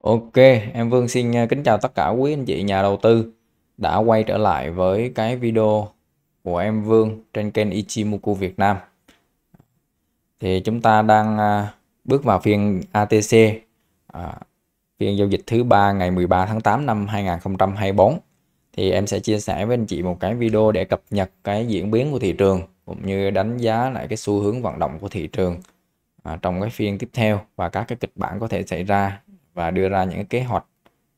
Ok, em Vương xin à, kính chào tất cả quý anh chị nhà đầu tư đã quay trở lại với cái video của em Vương trên kênh Ichimoku Việt Nam. Thì chúng ta đang à, bước vào phiên ATC, à, phiên giao dịch thứ ba ngày 13 tháng 8 năm 2024. Thì em sẽ chia sẻ với anh chị một cái video để cập nhật cái diễn biến của thị trường cũng như đánh giá lại cái xu hướng vận động của thị trường trong cái phiên tiếp theo và các cái kịch bản có thể xảy ra và đưa ra những kế hoạch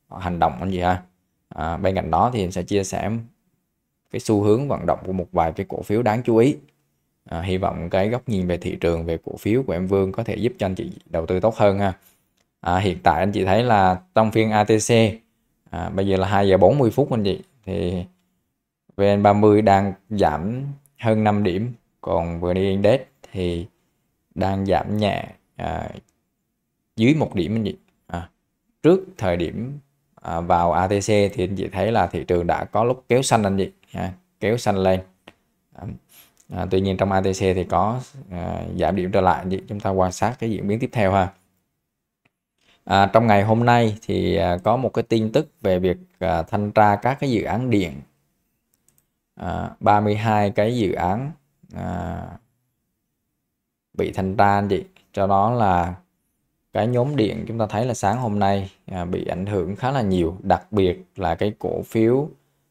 ờ, hành động anh gì ha à, bên cạnh đó thì sẽ chia sẻ cái xu hướng vận động của một vài cái cổ phiếu đáng chú ý à, hy vọng cái góc nhìn về thị trường về cổ phiếu của em Vương có thể giúp cho anh chị đầu tư tốt hơn ha à, hiện tại anh chị thấy là trong phiên ATC à, bây giờ là 2 giờ 40 phút anh chị thì VN30 đang giảm hơn 5 điểm còn vừa đi Index thì đang giảm nhẹ à, dưới một điểm anh chị trước thời điểm à, vào ATC thì anh chị thấy là thị trường đã có lúc kéo xanh anh chị à, kéo xanh lên à, à tuy nhiên trong ATC thì có à, giảm điểm trở lại anh chị chúng ta quan sát cái diễn biến tiếp theo ha à, trong ngày hôm nay thì à, có một cái tin tức về việc à, thanh tra các cái dự án điện à, 32 cái dự án à, bị thanh tra anh chị cho đó là cái nhóm điện chúng ta thấy là sáng hôm nay à, bị ảnh hưởng khá là nhiều đặc biệt là cái cổ phiếu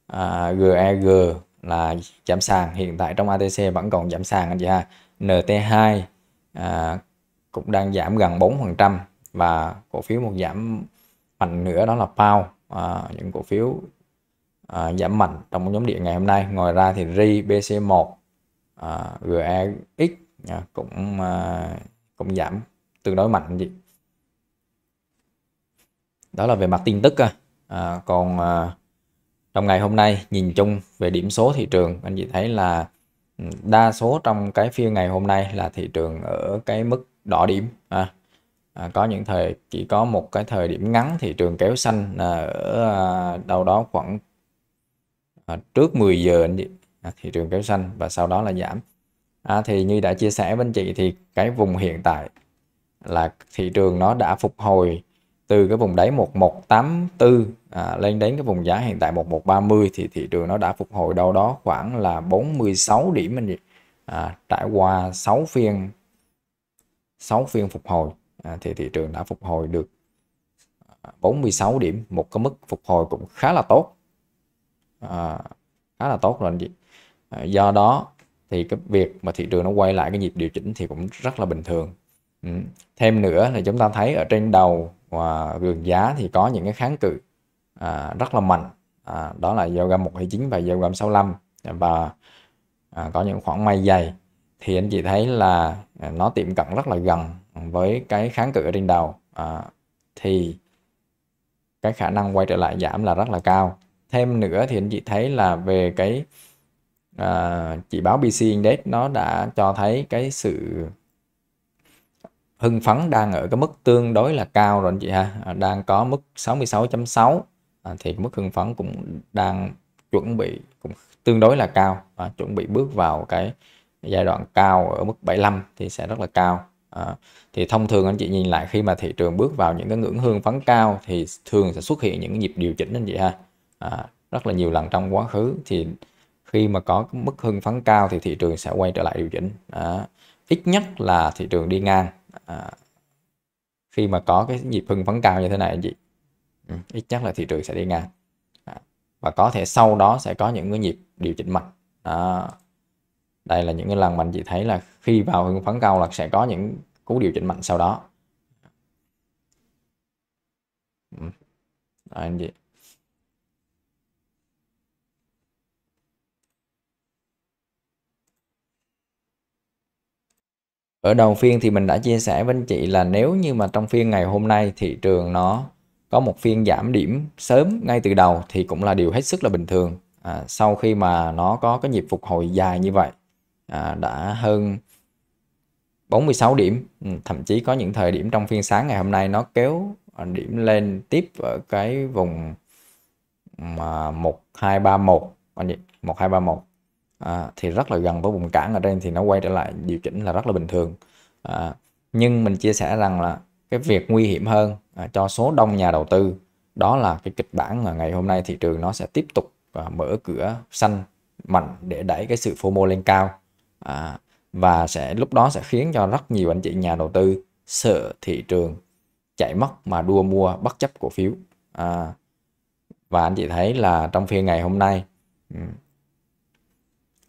à, GEG e là giảm sàn hiện tại trong ATC vẫn còn giảm sàn anh chị ha NT2 à, cũng đang giảm gần 4% và cổ phiếu một giảm mạnh nữa đó là PAO à, những cổ phiếu à, giảm mạnh trong nhóm điện ngày hôm nay ngoài ra thì RI BC1 à, GEX à, cũng à, cũng giảm tương đối mạnh anh chị đó là về mặt tin tức à. à, còn à, trong ngày hôm nay nhìn chung về điểm số thị trường anh chị thấy là ừ, đa số trong cái phiên ngày hôm nay là thị trường ở cái mức đỏ điểm à, à, có những thời chỉ có một cái thời điểm ngắn thị trường kéo xanh à, ở à, đâu đó khoảng à, trước 10 giờ anh chị à, thị trường kéo xanh và sau đó là giảm à, thì như đã chia sẻ với anh chị thì cái vùng hiện tại là thị trường nó đã phục hồi từ cái vùng đáy 1184 à, lên đến cái vùng giá hiện tại 1130 thì thị trường nó đã phục hồi đâu đó khoảng là 46 điểm anh chị à, trải qua 6 phiên 6 phiên phục hồi à, thì thị trường đã phục hồi được 46 à, điểm một cái mức phục hồi cũng khá là tốt à, khá là tốt rồi anh chị à, do đó thì cái việc mà thị trường nó quay lại cái nhịp điều chỉnh thì cũng rất là bình thường ừ. thêm nữa là chúng ta thấy ở trên đầu và đường giá thì có những cái kháng cự à, rất là mạnh à, đó là giao yoga 129 và giao yoga 65 và à, có những khoảng mây dày thì anh chị thấy là nó tiệm cận rất là gần với cái kháng cự ở trên đầu à, thì cái khả năng quay trở lại giảm là rất là cao thêm nữa thì anh chị thấy là về cái à, chỉ báo BC Index nó đã cho thấy cái sự hưng phấn đang ở cái mức tương đối là cao rồi anh chị ha à, đang có mức 66.6 à, thì mức hưng phấn cũng đang chuẩn bị cũng tương đối là cao và chuẩn bị bước vào cái giai đoạn cao ở mức 75 thì sẽ rất là cao à, thì thông thường anh chị nhìn lại khi mà thị trường bước vào những cái ngưỡng hương phấn cao thì thường sẽ xuất hiện những nhịp điều chỉnh anh chị ha à, rất là nhiều lần trong quá khứ thì khi mà có mức hưng phấn cao thì thị trường sẽ quay trở lại điều chỉnh à, ít nhất là thị trường đi ngang à, khi mà có cái nhịp hưng phấn cao như thế này anh chị ừ, ít chắc là thị trường sẽ đi ngang à, và có thể sau đó sẽ có những cái nhịp điều chỉnh mạnh à, đây là những cái lần mình chị thấy là khi vào hưng phấn cao là sẽ có những cú điều chỉnh mạnh sau đó ừ. Đó, anh chị ở đầu phiên thì mình đã chia sẻ với anh chị là nếu như mà trong phiên ngày hôm nay thị trường nó có một phiên giảm điểm sớm ngay từ đầu thì cũng là điều hết sức là bình thường à, sau khi mà nó có cái nhịp phục hồi dài như vậy à, đã hơn 46 điểm ừ, thậm chí có những thời điểm trong phiên sáng ngày hôm nay nó kéo điểm lên tiếp ở cái vùng ừ, mà 1231 1231 à, thì rất là gần với vùng cản ở đây thì nó quay trở lại điều chỉnh là rất là bình thường à, nhưng mình chia sẻ rằng là cái việc nguy hiểm hơn à, cho số đông nhà đầu tư đó là cái kịch bản mà ngày hôm nay thị trường nó sẽ tiếp tục à, mở cửa xanh mạnh để đẩy cái sự phô mô lên cao à, và sẽ lúc đó sẽ khiến cho rất nhiều anh chị nhà đầu tư sợ thị trường chạy mất mà đua mua bất chấp cổ phiếu à, và anh chị thấy là trong phiên ngày hôm nay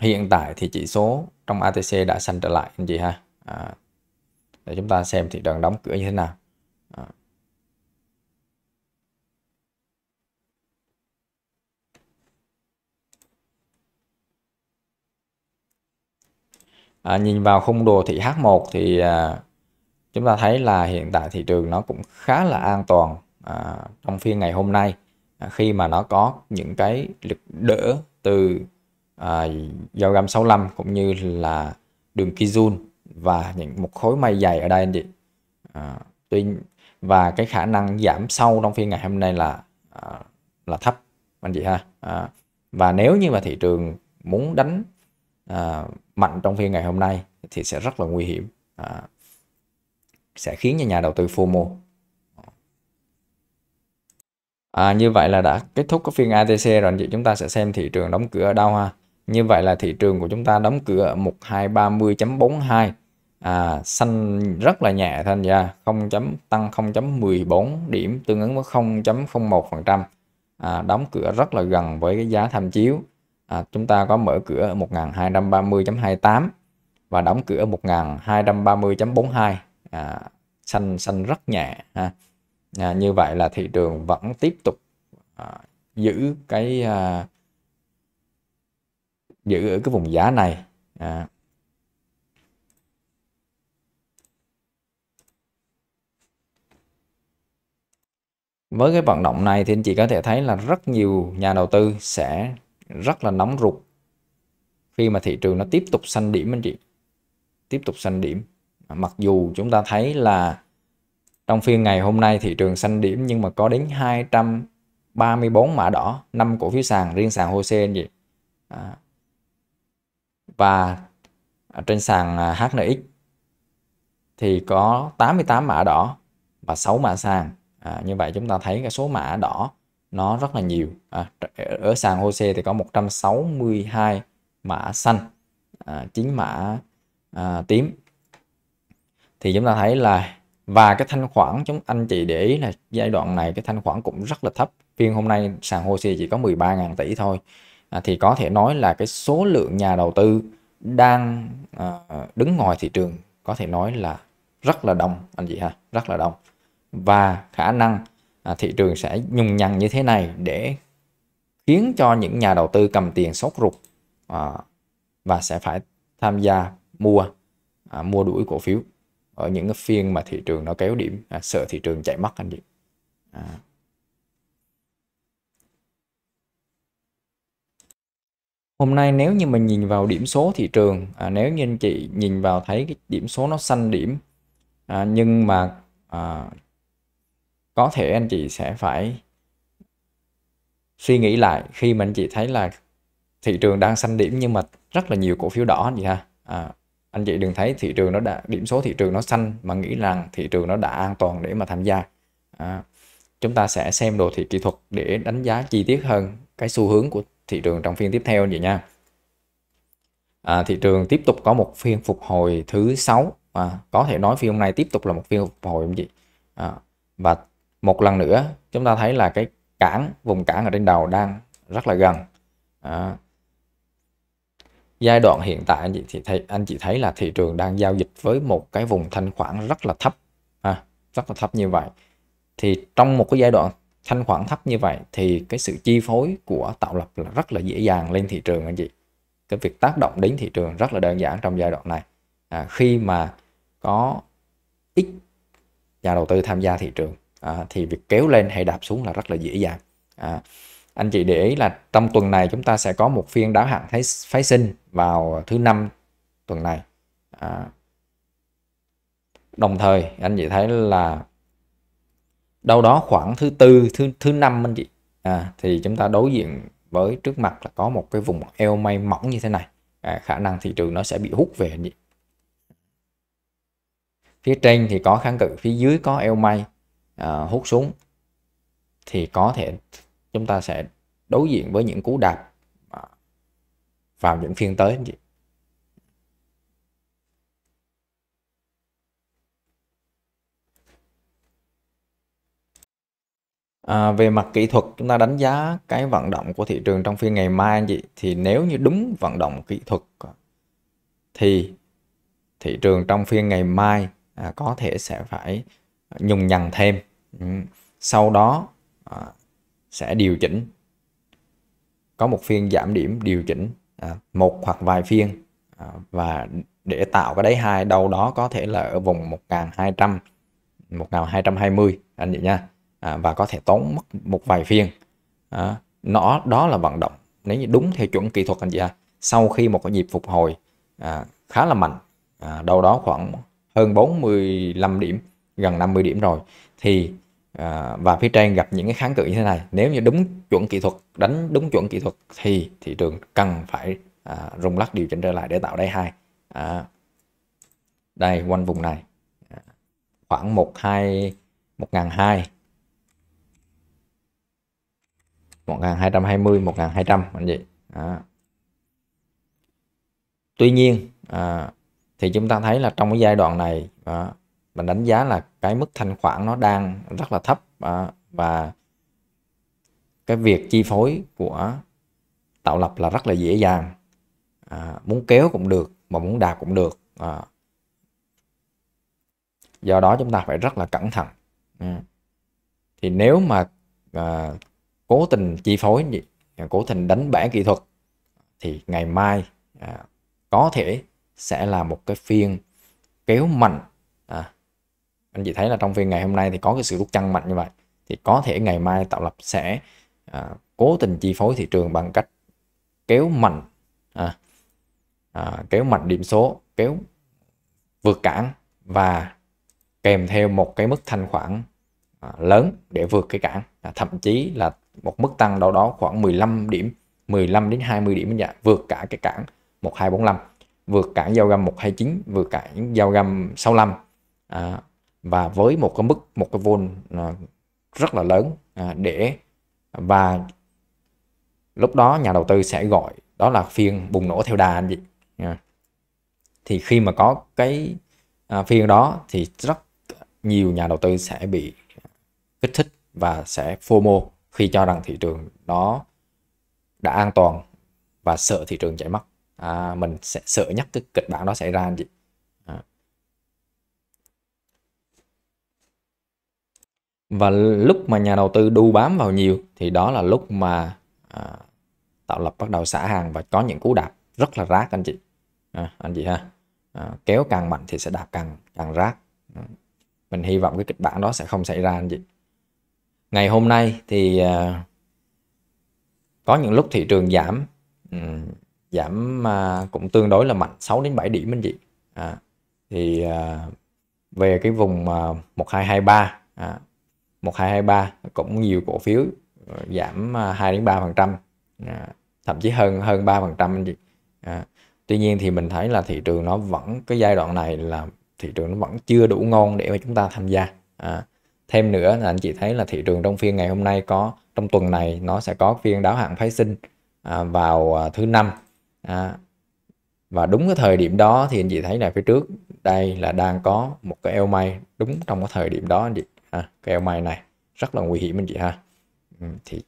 hiện tại thì chỉ số trong ATC đã xanh trở lại anh chị ha à, để chúng ta xem thị trường đóng cửa như thế nào à. À, nhìn vào khung đồ thị H1 thì à, chúng ta thấy là hiện tại thị trường nó cũng khá là an toàn à, trong phiên ngày hôm nay à, khi mà nó có những cái lực đỡ từ à, dao găm 65 cũng như là đường Kijun và những một khối mây dày ở đây anh chị à, tuy và cái khả năng giảm sâu trong phiên ngày hôm nay là à, là thấp anh chị ha à, và nếu như mà thị trường muốn đánh à, mạnh trong phiên ngày hôm nay thì sẽ rất là nguy hiểm à, sẽ khiến cho nhà đầu tư FOMO à, như vậy là đã kết thúc cái phiên ATC rồi anh chị chúng ta sẽ xem thị trường đóng cửa ở đâu ha như vậy là thị trường của chúng ta đóng cửa ở 1230.42 à, xanh rất là nhẹ thành ra không chấm, tăng 0.14 điểm tương ứng với 0.01% à, đóng cửa rất là gần với cái giá tham chiếu à, chúng ta có mở cửa ở 1230.28 và đóng cửa 1230.42 à, xanh xanh rất nhẹ ha. À, như vậy là thị trường vẫn tiếp tục à, giữ cái à, giữ ở cái vùng giá này à. với cái vận động này thì anh chị có thể thấy là rất nhiều nhà đầu tư sẽ rất là nóng ruột khi mà thị trường nó tiếp tục xanh điểm anh chị tiếp tục xanh điểm mặc dù chúng ta thấy là trong phiên ngày hôm nay thị trường xanh điểm nhưng mà có đến 234 mã đỏ, 5 cổ phiếu sàn, riêng sàn HOSE anh chị. À, và trên sàn à, HNX thì có 88 mã đỏ và 6 mã sàn à, như vậy chúng ta thấy cái số mã đỏ nó rất là nhiều à, ở sàn HOSE thì có 162 mã xanh à, 9 mã à, tím thì chúng ta thấy là và cái thanh khoản chúng anh chị để ý là giai đoạn này cái thanh khoản cũng rất là thấp phiên hôm nay sàn HOSE chỉ có 13.000 tỷ thôi à, thì có thể nói là cái số lượng nhà đầu tư đang à, đứng ngoài thị trường có thể nói là rất là đông anh chị ha rất là đông và khả năng à, thị trường sẽ nhung nhằng như thế này để khiến cho những nhà đầu tư cầm tiền sốt ruột à, và sẽ phải tham gia mua à, mua đuổi cổ phiếu ở những cái phiên mà thị trường nó kéo điểm à, sợ thị trường chạy mất anh chị à. Hôm nay nếu như mình nhìn vào điểm số thị trường, à, nếu như anh chị nhìn vào thấy cái điểm số nó xanh điểm à, nhưng mà à, có thể anh chị sẽ phải suy nghĩ lại khi mà anh chị thấy là thị trường đang xanh điểm nhưng mà rất là nhiều cổ phiếu đỏ gì ha. À, anh chị đừng thấy thị trường nó đã điểm số thị trường nó xanh mà nghĩ rằng thị trường nó đã an toàn để mà tham gia. À, chúng ta sẽ xem đồ thị kỹ thuật để đánh giá chi tiết hơn cái xu hướng của thị trường trong phiên tiếp theo vậy nha à, thị trường tiếp tục có một phiên phục hồi thứ sáu à, có thể nói phiên hôm nay tiếp tục là một phiên phục hồi gì à, và một lần nữa chúng ta thấy là cái cản vùng cản ở trên đầu đang rất là gần à, giai đoạn hiện tại anh chị thì thấy anh chị thấy là thị trường đang giao dịch với một cái vùng thanh khoản rất là thấp à, rất là thấp như vậy thì trong một cái giai đoạn thanh khoản thấp như vậy thì cái sự chi phối của tạo lập là rất là dễ dàng lên thị trường anh chị cái việc tác động đến thị trường rất là đơn giản trong giai đoạn này à, khi mà có ít nhà đầu tư tham gia thị trường à, thì việc kéo lên hay đạp xuống là rất là dễ dàng à, anh chị để ý là trong tuần này chúng ta sẽ có một phiên đáo hạn phái, sinh vào thứ năm tuần này à, đồng thời anh chị thấy là đâu đó khoảng thứ tư thứ thứ năm anh chị à, thì chúng ta đối diện với trước mặt là có một cái vùng eo may mỏng như thế này à, khả năng thị trường nó sẽ bị hút về anh chị phía trên thì có kháng cự phía dưới có eo may à, hút xuống thì có thể chúng ta sẽ đối diện với những cú đạp à, vào những phiên tới anh chị À, về mặt kỹ thuật chúng ta đánh giá cái vận động của thị trường trong phiên ngày mai anh chị thì nếu như đúng vận động kỹ thuật thì thị trường trong phiên ngày mai à, có thể sẽ phải nhùng nhằng thêm ừ. sau đó à, sẽ điều chỉnh có một phiên giảm điểm điều chỉnh à, một hoặc vài phiên à, và để tạo cái đáy hai đâu đó có thể là ở vùng 1200 1220 anh chị nha à, và có thể tốn mất một vài phiên à, nó đó là vận động nếu như đúng theo chuẩn kỹ thuật anh chị à sau khi một cái nhịp phục hồi à, khá là mạnh à, đâu đó khoảng hơn 45 điểm gần 50 điểm rồi thì à, và phía trên gặp những cái kháng cự như thế này nếu như đúng chuẩn kỹ thuật đánh đúng chuẩn kỹ thuật thì thị trường cần phải à, rung lắc điều chỉnh trở lại để tạo đáy hai à, đây quanh vùng này à, khoảng một hai một ngàn hai 1220 1200 anh chị đó. Tuy nhiên à, thì chúng ta thấy là trong cái giai đoạn này à, mình đánh giá là cái mức thanh khoản nó đang rất là thấp à, và cái việc chi phối của tạo lập là rất là dễ dàng à, muốn kéo cũng được mà muốn đạt cũng được à. do đó chúng ta phải rất là cẩn thận à. thì nếu mà à, cố tình chi phối à, cố tình đánh bẻ kỹ thuật thì ngày mai à, có thể sẽ là một cái phiên kéo mạnh à, anh chị thấy là trong phiên ngày hôm nay thì có cái sự rút chân mạnh như vậy thì có thể ngày mai tạo lập sẽ à, cố tình chi phối thị trường bằng cách kéo mạnh à, à, kéo mạnh điểm số kéo vượt cản và kèm theo một cái mức thanh khoản à, lớn để vượt cái cản à, thậm chí là một mức tăng đâu đó khoảng 15 điểm 15 đến 20 điểm dạ vượt cả cái cản 1245 vượt cản giao găm 129 vượt cản giao găm 65 à, và với một cái mức một cái vôn à, rất là lớn à, để và lúc đó nhà đầu tư sẽ gọi đó là phiên bùng nổ theo đà anh chị à. thì khi mà có cái à, phiên đó thì rất nhiều nhà đầu tư sẽ bị kích thích và sẽ FOMO khi cho rằng thị trường đó đã an toàn và sợ thị trường chạy mất à, mình sẽ sợ nhất cái kịch bản đó xảy ra anh chị à. và lúc mà nhà đầu tư đu bám vào nhiều thì đó là lúc mà à, tạo lập bắt đầu xả hàng và có những cú đạp rất là rác anh chị à, anh chị ha à, kéo càng mạnh thì sẽ đạp càng càng rác à. mình hy vọng cái kịch bản đó sẽ không xảy ra anh chị ngày hôm nay thì à, có những lúc thị trường giảm ừ, giảm à, cũng tương đối là mạnh 6 đến 7 điểm anh chị à, thì à, về cái vùng 1223 à, 1223 cũng nhiều cổ phiếu giảm 2 đến 3 phần trăm thậm chí hơn hơn 3 phần trăm anh chị à, tuy nhiên thì mình thấy là thị trường nó vẫn cái giai đoạn này là thị trường nó vẫn chưa đủ ngon để mà chúng ta tham gia à, thêm nữa là anh chị thấy là thị trường trong phiên ngày hôm nay có trong tuần này nó sẽ có phiên đáo hạn phái sinh à, vào à, thứ năm à, và đúng cái thời điểm đó thì anh chị thấy là phía trước đây là đang có một cái eo may đúng trong cái thời điểm đó anh chị ha à, cái eo may này rất là nguy hiểm anh chị ha ừ, thì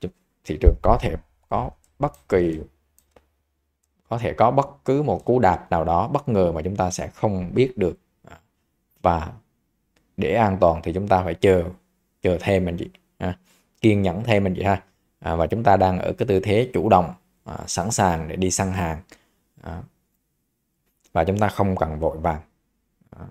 thị trường có thể có bất kỳ có thể có bất cứ một cú đạp nào đó bất ngờ mà chúng ta sẽ không biết được à, và để an toàn thì chúng ta phải chờ chờ thêm anh chị à, kiên nhẫn thêm anh chị ha à, và chúng ta đang ở cái tư thế chủ động à, sẵn sàng để đi săn hàng à, và chúng ta không cần vội vàng à,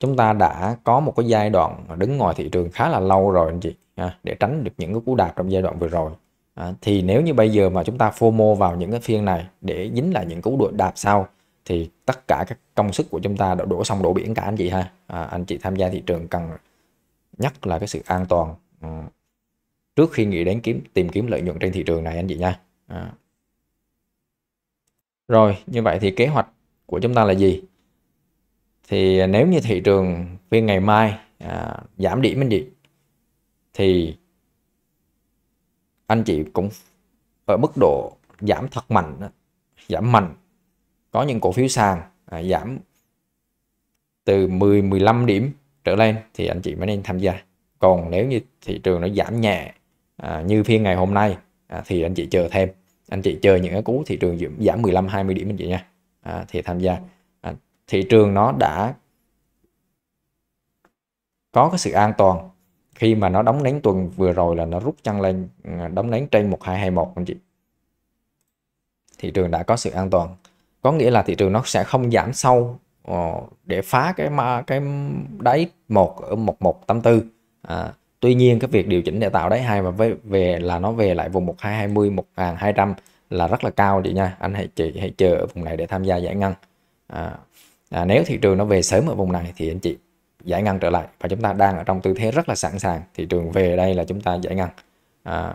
chúng ta đã có một cái giai đoạn đứng ngoài thị trường khá là lâu rồi anh chị à, để tránh được những cái cú đạp trong giai đoạn vừa rồi à, thì nếu như bây giờ mà chúng ta phô mô vào những cái phiên này để dính lại những cú đuổi đạp sau thì tất cả các công sức của chúng ta đã đổ sông đổ biển cả anh chị ha à, anh chị tham gia thị trường cần nhất là cái sự an toàn ừ. trước khi nghĩ đến kiếm tìm kiếm lợi nhuận trên thị trường này anh chị nha à. rồi như vậy thì kế hoạch của chúng ta là gì thì nếu như thị trường phiên ngày mai à, giảm điểm anh chị thì anh chị cũng ở mức độ giảm thật mạnh giảm mạnh có những cổ phiếu sàn à, giảm từ 10 15 điểm trở lên thì anh chị mới nên tham gia còn nếu như thị trường nó giảm nhẹ à, như phiên ngày hôm nay à, thì anh chị chờ thêm anh chị chờ những cái cú thị trường giảm, giảm 15 20 điểm anh chị nha à, thì tham gia à, thị trường nó đã có cái sự an toàn khi mà nó đóng nén tuần vừa rồi là nó rút chân lên à, đóng nén trên 1221 anh chị thị trường đã có sự an toàn có nghĩa là thị trường nó sẽ không giảm sâu ờ, để phá cái mà cái đáy một ở ờ, một một tám tư à, tuy nhiên cái việc điều chỉnh để tạo đáy hai mà về, về là nó về lại vùng một hai hai mươi một hai trăm là rất là cao chị nha anh hãy chị hãy chờ ở vùng này để tham gia giải ngân à, à, nếu thị trường nó về sớm ở vùng này thì anh chị giải ngân trở lại và chúng ta đang ở trong tư thế rất là sẵn sàng thị trường về đây là chúng ta giải ngân à,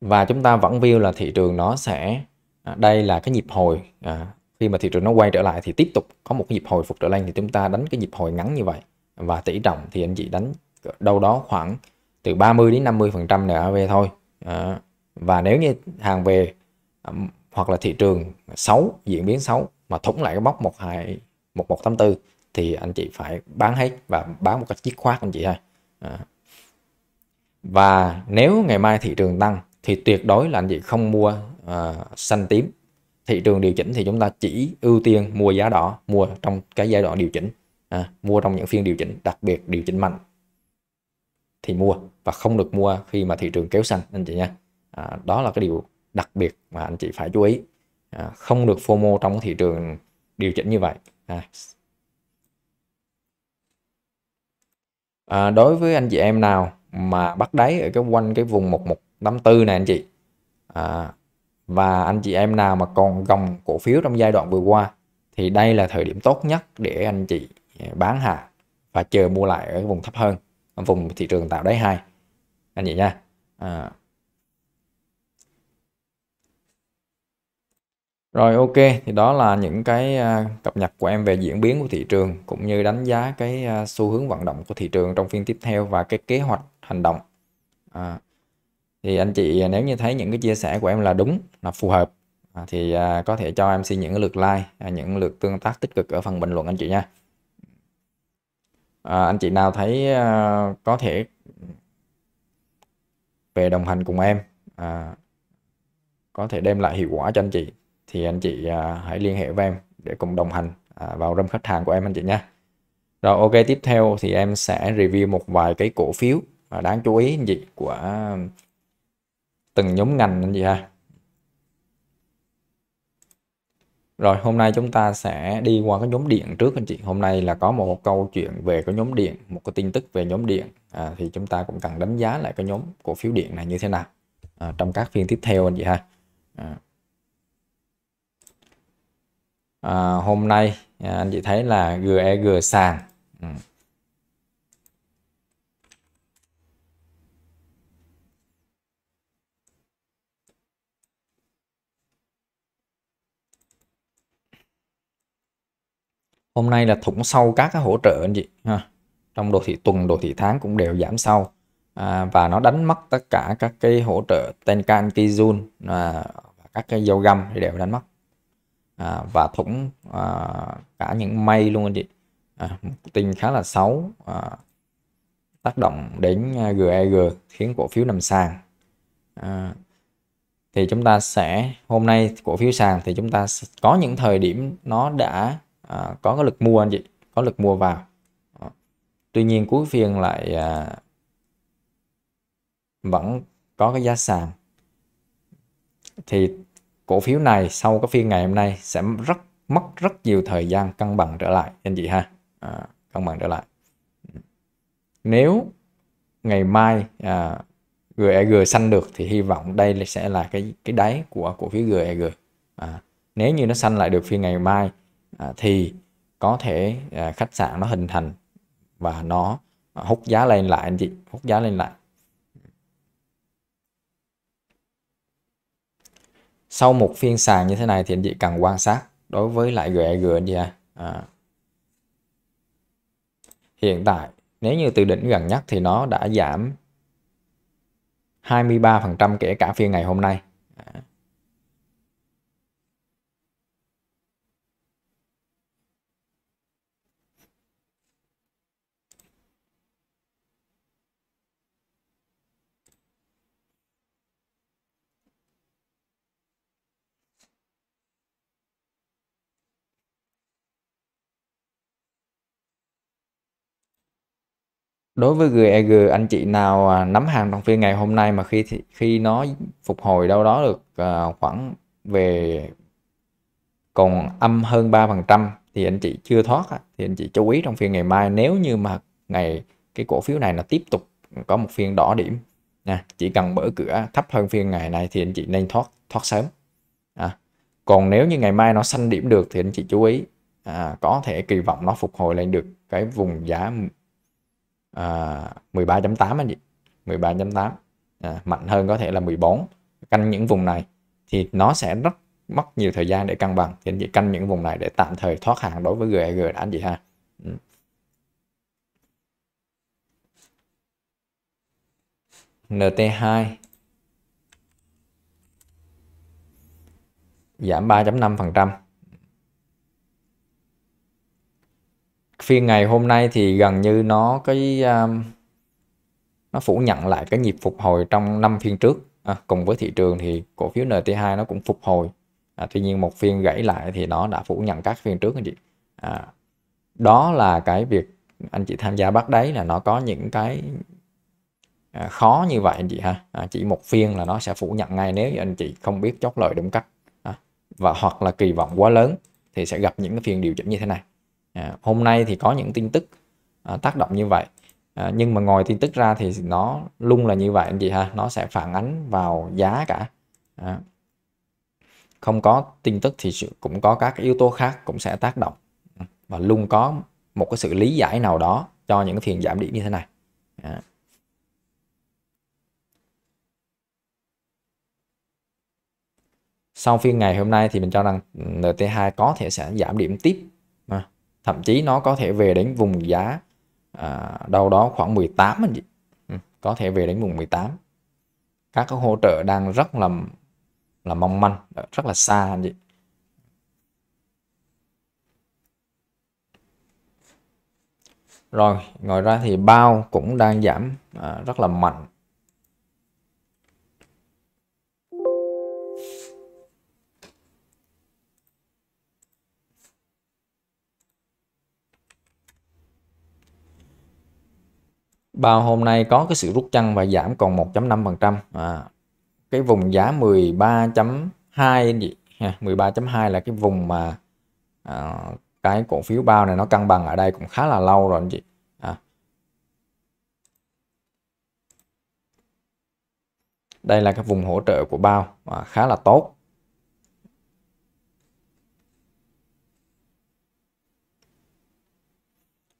và chúng ta vẫn view là thị trường nó sẽ à, đây là cái nhịp hồi à, khi mà thị trường nó quay trở lại thì tiếp tục có một cái nhịp hồi phục trở lên thì chúng ta đánh cái nhịp hồi ngắn như vậy và tỷ trọng thì anh chị đánh đâu đó khoảng từ 30 đến 50 phần trăm NAV thôi à, và nếu như hàng về à, hoặc là thị trường xấu diễn biến xấu mà thủng lại cái bóc 12 1184 thì anh chị phải bán hết và bán một cách dứt khoát anh chị ha à. và nếu ngày mai thị trường tăng thì tuyệt đối là anh chị không mua à, xanh tím thị trường điều chỉnh thì chúng ta chỉ ưu tiên mua giá đỏ mua trong cái giai đoạn điều chỉnh à, mua trong những phiên điều chỉnh đặc biệt điều chỉnh mạnh thì mua và không được mua khi mà thị trường kéo xanh anh chị nha à, đó là cái điều đặc biệt mà anh chị phải chú ý à, không được FOMO trong thị trường điều chỉnh như vậy à. À, đối với anh chị em nào mà bắt đáy ở cái quanh cái vùng 110 54 này anh chị à, và anh chị em nào mà còn gồng cổ phiếu trong giai đoạn vừa qua thì đây là thời điểm tốt nhất để anh chị à, bán hạ và chờ mua lại ở vùng thấp hơn vùng thị trường tạo đáy hai anh chị nha à. rồi ok thì đó là những cái à, cập nhật của em về diễn biến của thị trường cũng như đánh giá cái à, xu hướng vận động của thị trường trong phiên tiếp theo và cái kế hoạch hành động à thì anh chị à, nếu như thấy những cái chia sẻ của em là đúng là phù hợp à, thì à, có thể cho em xin những lượt like những lượt tương tác tích cực ở phần bình luận anh chị nha à, anh chị nào thấy có thể về đồng hành cùng em à, có thể đem lại hiệu quả cho anh chị thì anh chị hãy liên hệ với em để cùng đồng hành vào râm khách hàng của em anh chị nha rồi ok tiếp theo thì em sẽ review một vài cái cổ phiếu đáng chú ý anh chị của từng nhóm ngành anh chị ha rồi hôm nay chúng ta sẽ đi qua cái nhóm điện trước anh chị hôm nay là có một câu chuyện về cái nhóm điện một cái tin tức về nhóm điện à, thì chúng ta cũng cần đánh giá lại cái nhóm cổ phiếu điện này như thế nào à, trong các phiên tiếp theo anh chị ha à. À, hôm nay à, anh chị thấy là GEG e sàn ừ. hôm nay là thủng sâu các cái hỗ trợ anh chị ha trong đồ thị tuần đồ thị tháng cũng đều giảm sâu à, và nó đánh mất tất cả các cái hỗ trợ Tenkan Kijun à, các cái dao găm thì đều đánh mất à, và thủng à, cả những mây luôn anh chị à, tình khá là xấu à, tác động đến GEG à, e khiến cổ phiếu nằm sàn à, thì chúng ta sẽ hôm nay cổ phiếu sàn thì chúng ta có những thời điểm nó đã à, có cái lực mua anh chị có lực mua vào đó. tuy nhiên cuối phiên lại à, vẫn có cái giá sàn thì cổ phiếu này sau cái phiên ngày hôm nay sẽ rất mất rất nhiều thời gian cân bằng trở lại anh chị ha à, cân bằng trở lại nếu ngày mai à, GEG e xanh được thì hy vọng đây sẽ là cái cái đáy của cổ phiếu GEG e à, nếu như nó xanh lại được phiên ngày mai À, thì có thể à, khách sạn nó hình thành và nó hút giá lên lại anh chị hút giá lên lại sau một phiên sàn như thế này thì anh chị cần quan sát đối với lại GEG anh chị à. à. hiện tại nếu như từ đỉnh gần nhất thì nó đã giảm 23% phần trăm kể cả phiên ngày hôm nay à. đối với GEG anh chị nào à, nắm hàng trong phiên ngày hôm nay mà khi khi nó phục hồi đâu đó được à, khoảng về còn âm hơn 3% thì anh chị chưa thoát thì anh chị chú ý trong phiên ngày mai nếu như mà ngày cái cổ phiếu này nó tiếp tục có một phiên đỏ điểm nha chỉ cần mở cửa thấp hơn phiên ngày này thì anh chị nên thoát thoát sớm à. còn nếu như ngày mai nó xanh điểm được thì anh chị chú ý à, có thể kỳ vọng nó phục hồi lên được cái vùng giá 13.8 à, anh chị 13.8 à, mạnh hơn có thể là 14 canh những vùng này thì nó sẽ rất mất nhiều thời gian để cân bằng thì anh chị canh những vùng này để tạm thời thoát hàng đối với GEG đã anh chị ha ừ. NT2 giảm 3.5% phiên ngày hôm nay thì gần như nó cái um, nó phủ nhận lại cái nhịp phục hồi trong năm phiên trước à, cùng với thị trường thì cổ phiếu NT2 nó cũng phục hồi à, tuy nhiên một phiên gãy lại thì nó đã phủ nhận các phiên trước anh chị à, đó là cái việc anh chị tham gia bắt đáy là nó có những cái à, khó như vậy anh chị ha à, chỉ một phiên là nó sẽ phủ nhận ngay nếu anh chị không biết chốt lời đúng cách à, và hoặc là kỳ vọng quá lớn thì sẽ gặp những cái phiên điều chỉnh như thế này à, hôm nay thì có những tin tức à, tác động như vậy à, nhưng mà ngoài tin tức ra thì nó luôn là như vậy anh chị ha nó sẽ phản ánh vào giá cả à, không có tin tức thì cũng có các yếu tố khác cũng sẽ tác động và luôn có một cái sự lý giải nào đó cho những cái phiên giảm điểm như thế này à. sau phiên ngày hôm nay thì mình cho rằng NT2 có thể sẽ giảm điểm tiếp à thậm chí nó có thể về đến vùng giá à, đâu đó khoảng 18 anh chị ừ, có thể về đến vùng 18 các cái hỗ trợ đang rất là là mong manh ờ, rất là xa anh chị rồi ngoài ra thì bao cũng đang giảm à, rất là mạnh bao hôm nay có cái sự rút chân và giảm còn 1.5% à, cái vùng giá 13.2 gì 13.2 là cái vùng mà à, cái cổ phiếu bao này nó cân bằng ở đây cũng khá là lâu rồi anh chị à. đây là cái vùng hỗ trợ của bao à, khá là tốt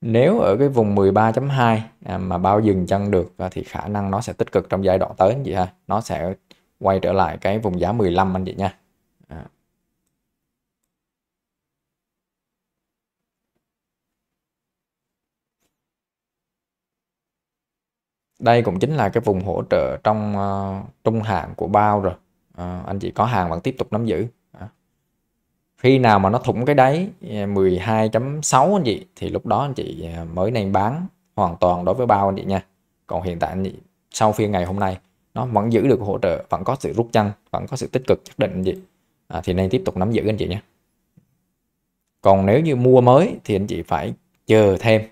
nếu ở cái vùng 13.2 à, mà bao dừng chân được à, thì khả năng nó sẽ tích cực trong giai đoạn tới anh chị ha nó sẽ quay trở lại cái vùng giá 15 anh chị nha à. đây cũng chính là cái vùng hỗ trợ trong uh, trung hạn của bao rồi uh, anh chị có hàng vẫn tiếp tục nắm giữ khi nào mà nó thủng cái đáy 12.6 à, anh chị thì lúc đó anh chị à, mới nên bán hoàn toàn đối với bao anh chị nha còn hiện tại anh chị, sau phiên ngày hôm nay nó vẫn giữ được hỗ trợ vẫn có sự rút chân vẫn có sự tích cực chắc định anh chị à, thì nên tiếp tục nắm giữ anh chị nhé còn nếu như mua mới thì anh chị phải chờ thêm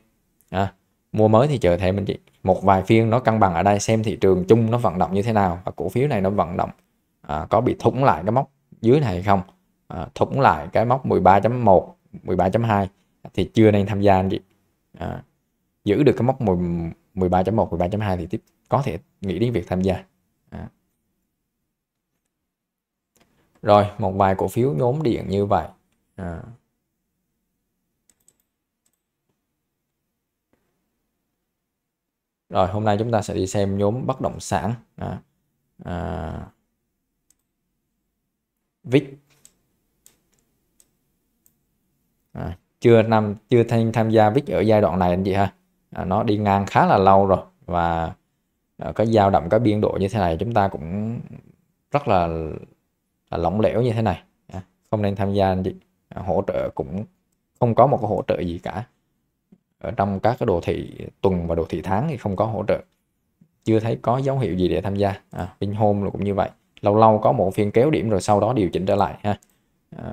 à, mua mới thì chờ thêm anh chị một vài phiên nó cân bằng ở đây xem thị trường chung nó vận động như thế nào và cổ phiếu này nó vận động à, có bị thủng lại cái mốc dưới này hay không à, thủng lại cái mốc 13.1 13.2 thì chưa nên tham gia anh chị à, giữ được cái mốc 13.1 13.2 thì tiếp có thể nghĩ đến việc tham gia à. rồi một vài cổ phiếu nhóm điện như vậy à. rồi hôm nay chúng ta sẽ đi xem nhóm bất động sản à. À. VIX à, chưa nằm chưa tham tham gia viết ở giai đoạn này anh chị ha à, nó đi ngang khá là lâu rồi và à, cái dao động cái biên độ như thế này chúng ta cũng rất là, là lỏng lẻo như thế này à, không nên tham gia anh chị à, hỗ trợ cũng không có một cái hỗ trợ gì cả ở trong các cái đồ thị tuần và đồ thị tháng thì không có hỗ trợ chưa thấy có dấu hiệu gì để tham gia à, Vinhome cũng như vậy lâu lâu có một phiên kéo điểm rồi sau đó điều chỉnh trở lại ha à,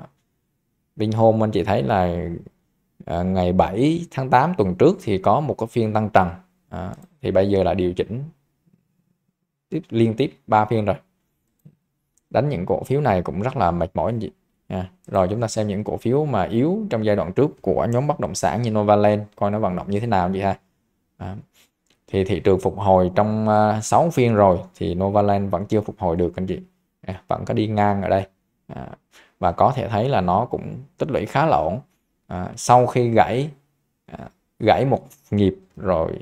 Vinhome anh chị thấy là à, ngày 7 tháng 8 tuần trước thì có một cái phiên tăng trần à, thì bây giờ là điều chỉnh tiếp liên tiếp 3 phiên rồi đánh những cổ phiếu này cũng rất là mệt mỏi anh chị à, rồi chúng ta xem những cổ phiếu mà yếu trong giai đoạn trước của nhóm bất động sản như Novaland coi nó vận động như thế nào vậy ha à, thì thị trường phục hồi trong à, uh, 6 phiên rồi thì Novaland vẫn chưa phục hồi được anh chị à, vẫn có đi ngang ở đây à, và có thể thấy là nó cũng tích lũy khá là ổn à, sau khi gãy à, gãy một nhịp rồi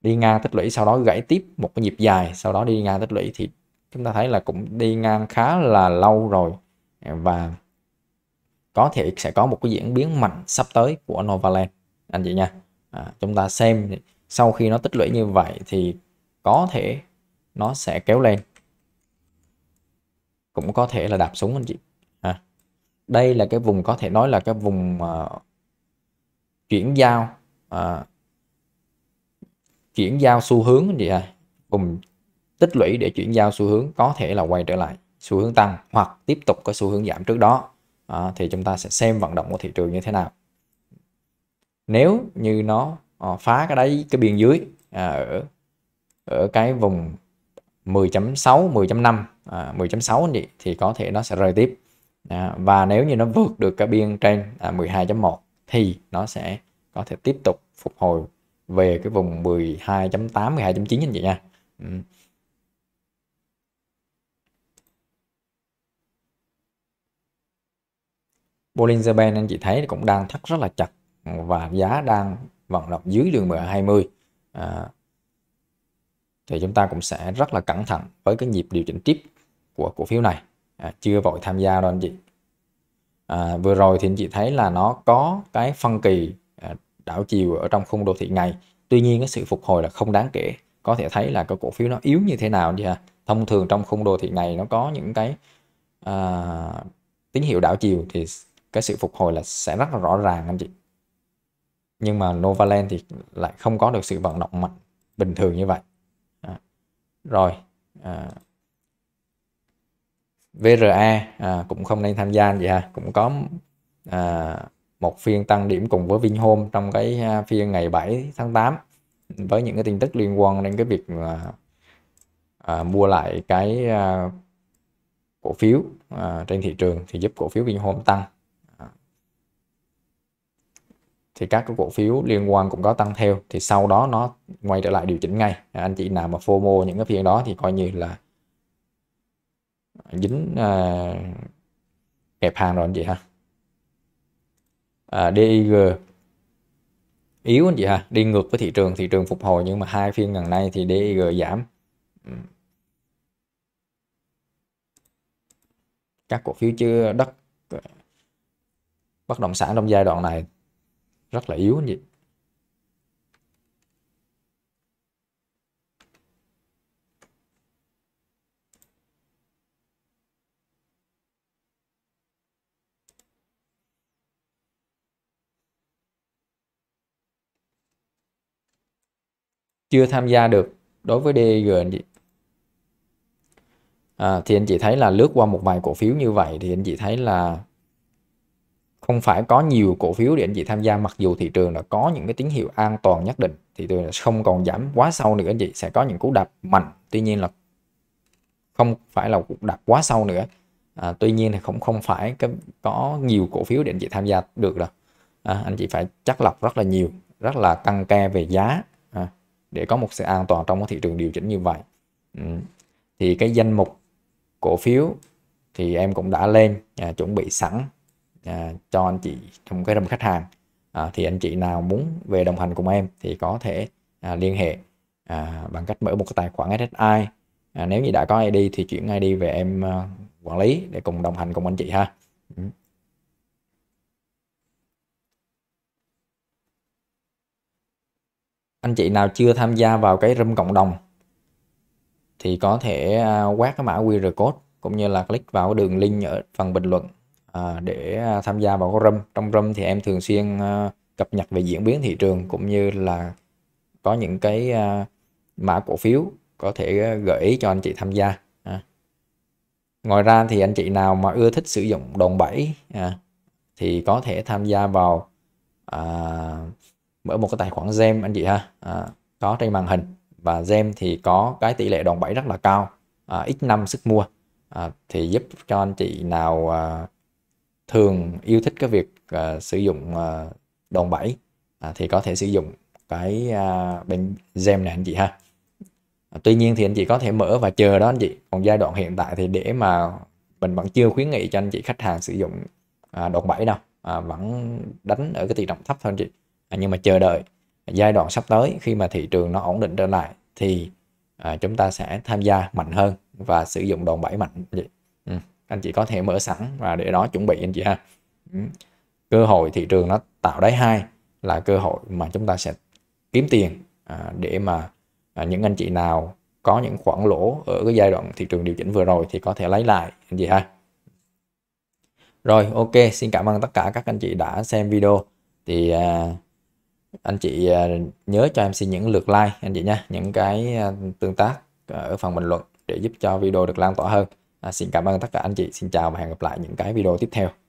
đi ngang tích lũy sau đó gãy tiếp một cái nhịp dài sau đó đi ngang tích lũy thì chúng ta thấy là cũng đi ngang khá là lâu rồi à, và có thể sẽ có một cái diễn biến mạnh sắp tới của Novaland anh chị nha à, chúng ta xem sau khi nó tích lũy như vậy thì có thể nó sẽ kéo lên cũng có thể là đạp xuống anh chị đây là cái vùng có thể nói là cái vùng uh, chuyển giao uh, chuyển giao xu hướng gì à vùng tích lũy để chuyển giao xu hướng có thể là quay trở lại xu hướng tăng hoặc tiếp tục có xu hướng giảm trước đó à, thì chúng ta sẽ xem vận động của thị trường như thế nào nếu như nó à, phá cái đấy cái biên dưới à, ở ở cái vùng 10.6 10.5 à, 10.6 thì, thì có thể nó sẽ rơi tiếp à, và nếu như nó vượt được cái biên trên à, 12.1 thì nó sẽ có thể tiếp tục phục hồi về cái vùng 12.8 12.9 như vậy nha ừ. Bollinger Band anh chị thấy cũng đang thắt rất là chặt và giá đang vận động dưới đường MA20 à, thì chúng ta cũng sẽ rất là cẩn thận với cái nhịp điều chỉnh tiếp của cổ phiếu này à, chưa vội tham gia đâu anh chị à, vừa rồi thì anh chị thấy là nó có cái phân kỳ à, đảo chiều ở trong khung đồ thị ngày tuy nhiên cái sự phục hồi là không đáng kể có thể thấy là cái cổ phiếu nó yếu như thế nào đi thông thường trong khung đồ thị ngày nó có những cái à, tín hiệu đảo chiều thì cái sự phục hồi là sẽ rất là rõ ràng anh chị nhưng mà Novaland thì lại không có được sự vận động mạnh bình thường như vậy à, rồi à, VRA à, cũng không nên tham gia gì ha cũng có à, một phiên tăng điểm cùng với Vinhome trong cái à, phiên ngày 7 tháng 8 với những cái tin tức liên quan đến cái việc à, à, mua lại cái à, cổ phiếu à, trên thị trường thì giúp cổ phiếu Vinhome tăng à. thì các cái cổ phiếu liên quan cũng có tăng theo thì sau đó nó quay trở lại điều chỉnh ngay à, anh chị nào mà FOMO những cái phiên đó thì coi như là dính à, kẹp hàng rồi anh chị ha à, DIG yếu anh chị ha đi ngược với thị trường thị trường phục hồi nhưng mà hai phiên gần nay thì DIG giảm ừ. các cổ phiếu chưa đất bất động sản trong giai đoạn này rất là yếu anh chị chưa tham gia được đối với DG anh chị à, thì anh chị thấy là lướt qua một vài cổ phiếu như vậy thì anh chị thấy là không phải có nhiều cổ phiếu để anh chị tham gia mặc dù thị trường đã có những cái tín hiệu an toàn nhất định thị trường không còn giảm quá sâu nữa anh chị sẽ có những cú đập mạnh tuy nhiên là không phải là cú đập quá sâu nữa à, tuy nhiên thì cũng không phải có nhiều cổ phiếu để anh chị tham gia được đâu à, anh chị phải chắc lọc rất là nhiều rất là căng ke về giá để có một sự an toàn trong cái thị trường điều chỉnh như vậy ừ. thì cái danh mục cổ phiếu thì em cũng đã lên à, chuẩn bị sẵn à, cho anh chị trong cái đồng khách hàng à, thì anh chị nào muốn về đồng hành cùng em thì có thể à, liên hệ à, bằng cách mở một cái tài khoản SSI à, nếu như đã có ID thì chuyển ID về em à, quản lý để cùng đồng hành cùng anh chị ha ừ. anh chị nào chưa tham gia vào cái room cộng đồng thì có thể à, quét cái mã QR code cũng như là click vào đường link ở phần bình luận à, để à, tham gia vào cái room. Trong room thì em thường xuyên cập nhật về diễn biến thị trường cũng như là có những cái mã cổ phiếu có thể gợi ý cho anh chị tham gia. Ngoài ra thì anh chị nào mà ưa thích sử dụng đòn bẩy thì có thể tham gia vào mở một cái tài khoản gem anh chị ha à, có trên màn hình và gem thì có cái tỷ lệ đòn bẩy rất là cao à, x năm sức mua à, thì giúp cho anh chị nào à, thường yêu thích cái việc à, sử dụng à, đòn bẩy à, thì có thể sử dụng cái à, bên gem này anh chị ha à, tuy nhiên thì anh chị có thể mở và chờ đó anh chị còn giai đoạn hiện tại thì để mà mình vẫn chưa khuyến nghị cho anh chị khách hàng sử dụng à, đòn bẩy đâu à, vẫn đánh ở cái tỷ trọng thấp thôi anh chị À, nhưng mà chờ đợi giai đoạn sắp tới khi mà thị trường nó ổn định trở lại thì à, chúng ta sẽ tham gia mạnh hơn và sử dụng đòn bẩy mạnh ừ. anh chị có thể mở sẵn và để đó chuẩn bị anh chị ha ừ. cơ hội thị trường nó tạo đáy hai là cơ hội mà chúng ta sẽ kiếm tiền à, để mà à, những anh chị nào có những khoản lỗ ở cái giai đoạn thị trường điều chỉnh vừa rồi thì có thể lấy lại anh chị ha rồi ok xin cảm ơn tất cả các anh chị đã xem video thì à, anh chị à, nhớ cho em xin những lượt like anh chị nha những cái à, tương tác ở phần bình luận để giúp cho video được lan tỏa hơn à, xin cảm ơn tất cả anh chị xin chào và hẹn gặp lại những cái video tiếp theo